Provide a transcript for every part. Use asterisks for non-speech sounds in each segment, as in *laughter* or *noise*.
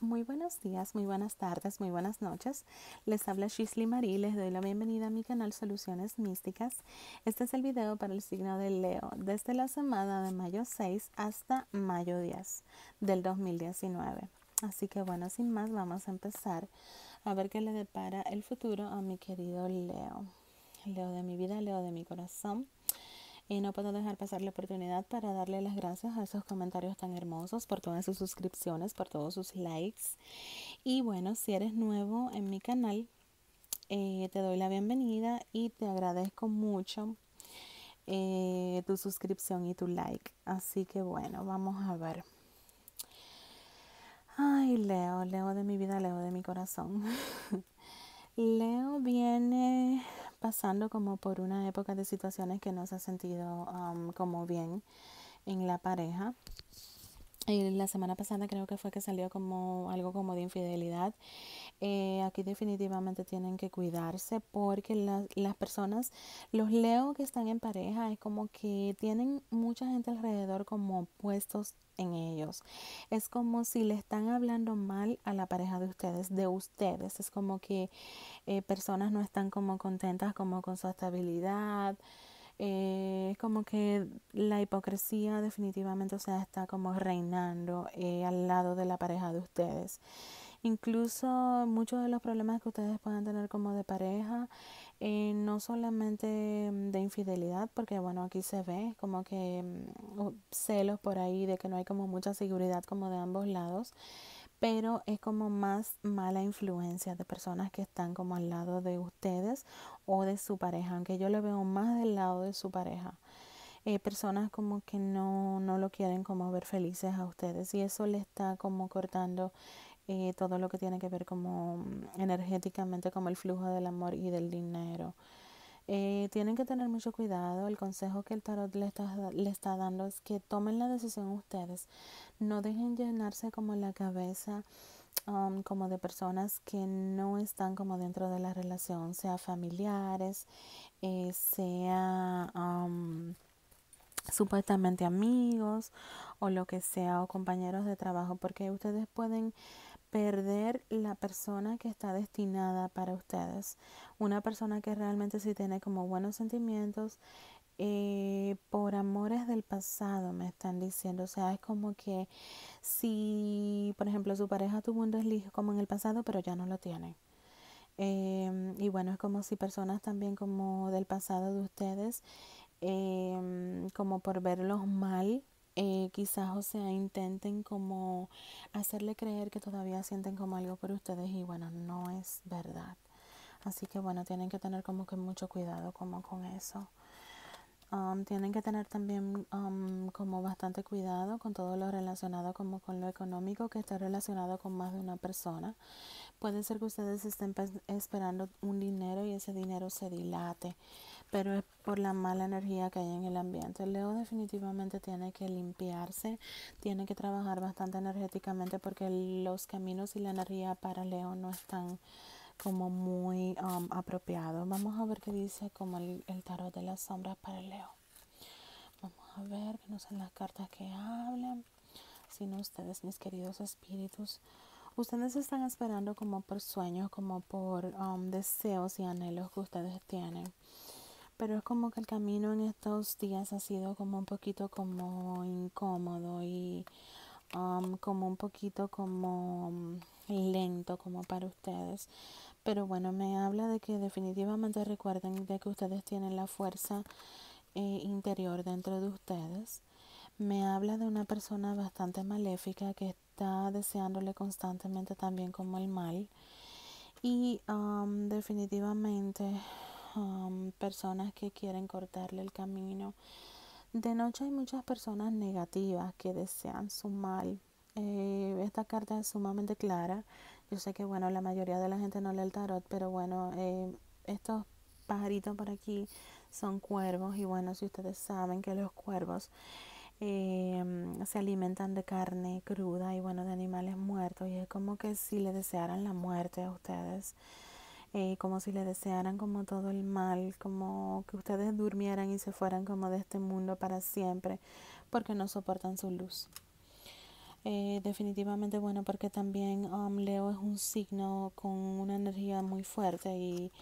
Muy buenos días, muy buenas tardes, muy buenas noches. Les habla Shisley Marie, les doy la bienvenida a mi canal Soluciones Místicas. Este es el video para el signo de Leo, desde la semana de mayo 6 hasta mayo 10 del 2019. Así que bueno, sin más, vamos a empezar a ver qué le depara el futuro a mi querido Leo. Leo de mi vida, Leo de mi corazón. Y no puedo dejar pasar la oportunidad para darle las gracias a esos comentarios tan hermosos, por todas sus suscripciones, por todos sus likes. Y bueno, si eres nuevo en mi canal, eh, te doy la bienvenida y te agradezco mucho eh, tu suscripción y tu like. Así que bueno, vamos a ver. Ay, Leo, Leo de mi vida, Leo de mi corazón. *laughs* Leo pasando como por una época de situaciones que no se ha sentido como bien en la pareja eh, la semana pasada creo que fue que salió como algo como de infidelidad. Eh, aquí definitivamente tienen que cuidarse porque las personas, los leo que están en pareja, es como que tienen mucha gente alrededor como puestos en ellos. Es como si le están hablando mal a la pareja de ustedes, de ustedes. Es como que eh, personas no están como contentas como con su estabilidad como que la hipocresía definitivamente, o sea, está como reinando eh, al lado de la pareja de ustedes. Incluso muchos de los problemas que ustedes puedan tener como de pareja, eh, no solamente mm, de infidelidad, porque bueno, aquí se ve como que mm, celos por ahí de que no hay como mucha seguridad como de ambos lados, pero es como más mala influencia de personas que están como al lado de ustedes o de su pareja, aunque yo lo veo más del lado de su pareja. Eh, personas como que no, lo quieren como ver felices a ustedes y eso le está como cortando eh, todo lo que tiene que ver como mm, energéticamente como el flujo del amor y del dinero. Eh, tienen que tener mucho cuidado. El consejo que el tarot le está, está dando es que tomen la decisión ustedes. No dejen llenarse como la cabeza um, como de personas que no están como dentro de la relación, sea familiares, sea... Um, supuestamente amigos o lo que sea o compañeros de trabajo porque ustedes pueden perder la persona que está destinada para ustedes una persona que realmente sí tiene como buenos sentimientos eh, por amores del pasado me están diciendo o sea es como que si por ejemplo su pareja tuvo un desliz como en el pasado pero ya no lo tiene em, y bueno, es como si personas también como del pasado de ustedes eh, como por verlos mal. Eh, quizás, o sea, intenten como hacerle creer que todavía sienten como algo por ustedes y bueno, no es verdad. Así que bueno, tienen que tener como que mucho cuidado como con eso. Um, tienen que tener también um, como bastante cuidado con todo lo relacionado como con lo económico que está relacionado con más de una persona. Puede ser que ustedes estén esperando un dinero y ese dinero se dilate pero es por la mala energía que hay en el ambiente. Leo definitivamente tiene que limpiarse, tiene que trabajar bastante energéticamente porque los caminos y la energía para Leo no están como muy um, apropiados. Vamos a ver qué dice como el, tarot de las sombras para Leo. Vamos a ver que no son las cartas que hablan, sino ustedes, mis queridos espíritus. Ustedes están esperando como por sueños, como por um, deseos y anhelos que ustedes tienen pero es como que el camino en estos días ha sido como un poquito como incómodo y um, como un poquito como mm, lento como para ustedes pero bueno me habla de que definitivamente recuerden de que ustedes tienen la fuerza eh, interior dentro de ustedes me habla de una persona bastante maléfica que está deseándole constantemente también como el mal y um, definitivamente Um, personas que quieren cortarle el camino. De noche hay muchas personas negativas que desean su mal. Eh, esta carta es sumamente clara. Yo sé que, bueno, la mayoría de la gente no lee el tarot, pero bueno, eh, estos pajaritos por aquí son cuervos y bueno, si ustedes saben que los cuervos eh, se alimentan de carne cruda y bueno, de animales muertos y es como que si le desearan la muerte a ustedes. Eh, como si le desearan como todo el mal, como que ustedes durmieran y se fueran como de este mundo para siempre, porque no soportan su luz. Eh, definitivamente bueno porque también um, Leo es un signo con una energía muy fuerte y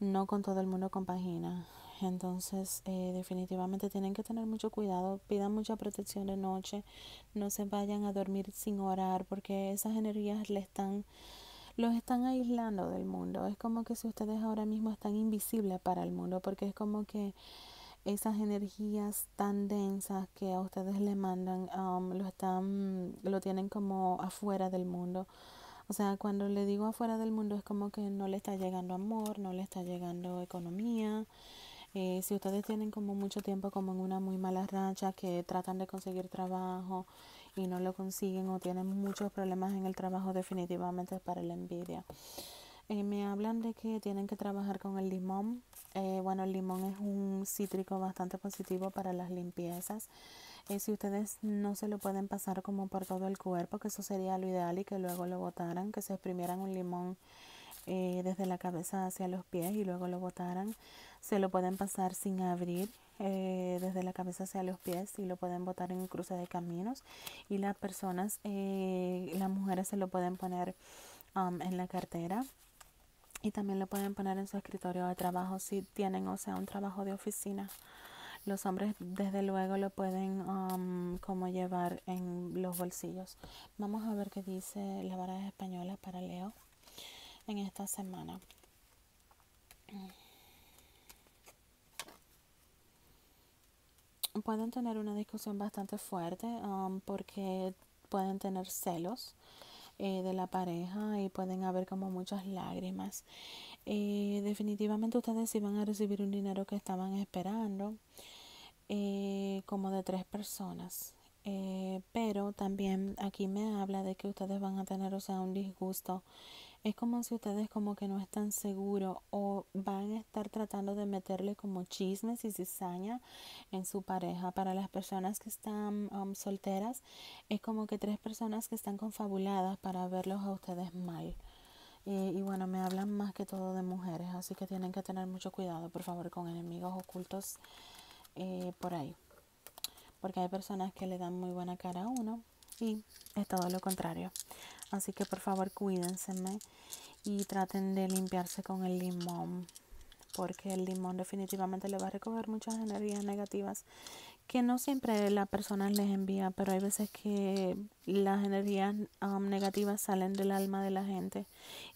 no con todo el mundo compagina. Entonces, eh, definitivamente tienen que tener mucho cuidado, pidan mucha protección de noche, no se vayan a dormir sin orar, porque esas energías le están los están aislando del mundo. Es como que si ustedes ahora mismo están invisibles para el mundo, porque es como que esas energías tan densas que a ustedes le mandan, um, lo están, lo tienen como afuera del mundo. O sea, cuando le digo afuera del mundo es como que no le está llegando amor, no le está llegando economía. Eh, si ustedes tienen como mucho tiempo como en una muy mala racha, que tratan de conseguir trabajo, y no lo consiguen o tienen muchos problemas en el trabajo definitivamente para la envidia. Eh, me hablan de que tienen que trabajar con el limón. Eh, bueno, el limón es un cítrico bastante positivo para las limpiezas. Eh, si ustedes no se lo pueden pasar como por todo el cuerpo, que eso sería lo ideal y que luego lo botaran, que se exprimieran un limón desde la cabeza hacia los pies y luego lo botaran. Se lo pueden pasar sin abrir eh, desde la cabeza hacia los pies y lo pueden botar en cruce de caminos y las personas, eh, las mujeres se lo pueden poner um, en la cartera y también lo pueden poner en su escritorio de trabajo si tienen, o sea, un trabajo de oficina. Los hombres desde luego lo pueden um, como llevar en los bolsillos. Vamos a ver qué dice la baraja española para Leo en esta semana. pueden tener una discusión bastante fuerte um, porque pueden tener celos eh, de la pareja y pueden haber como muchas lágrimas. Eh, definitivamente ustedes iban a recibir un dinero que estaban esperando, eh, como de tres personas. pero también aquí me habla de que ustedes van a tener, o sea, un disgusto es como si ustedes como que no están seguros o van a estar tratando de meterle como chismes y cizaña en su pareja. Para las personas que están um, solteras, es como que tres personas que están confabuladas para verlos a ustedes mal. Y, bueno, me hablan más que todo de mujeres, así que tienen que tener mucho cuidado, por favor, con enemigos ocultos eh, por ahí. Porque hay personas que le dan muy buena cara a uno y es todo lo contrario. Así que por favor cuídense y traten de limpiarse con el limón. Porque el limón definitivamente le va a recoger muchas energías negativas que no siempre la persona les envía, pero hay veces que las energías um, negativas salen del alma de la gente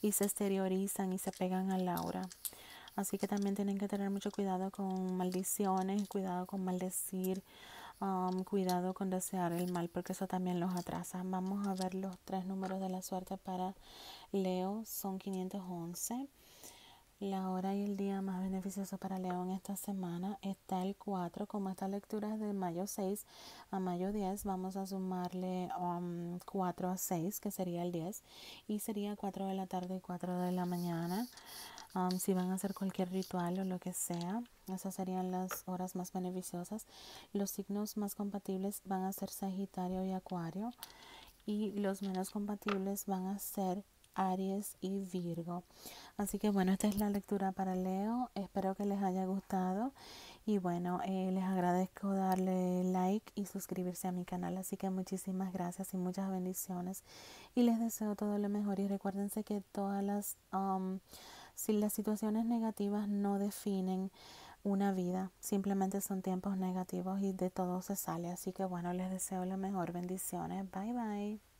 y se exteriorizan y se pegan a aura. Así que también tienen que tener mucho cuidado con maldiciones, cuidado con maldecir. Um, cuidado con desear el mal porque eso también los atrasa. Vamos a ver los tres números de la suerte para Leo. Son 511. La hora y el día más beneficioso para León esta semana está el 4. Como esta lectura es de mayo 6 a mayo 10, vamos a sumarle 4 um, a 6, que sería el 10, y sería 4 de la tarde y 4 de la mañana. Um, si van a hacer cualquier ritual o lo que sea, esas serían las horas más beneficiosas. Los signos más compatibles van a ser Sagitario y Acuario y los menos compatibles van a ser Aries y Virgo. Así que bueno, esta es la lectura para Leo. Espero que les haya gustado. Y bueno, eh, les agradezco darle like y suscribirse a mi canal. Así que muchísimas gracias y muchas bendiciones. Y les deseo todo lo mejor. Y recuérdense que todas las, um, si las situaciones negativas no definen una vida, simplemente son tiempos negativos y de todo se sale. Así que bueno, les deseo lo mejor. Bendiciones. Bye bye.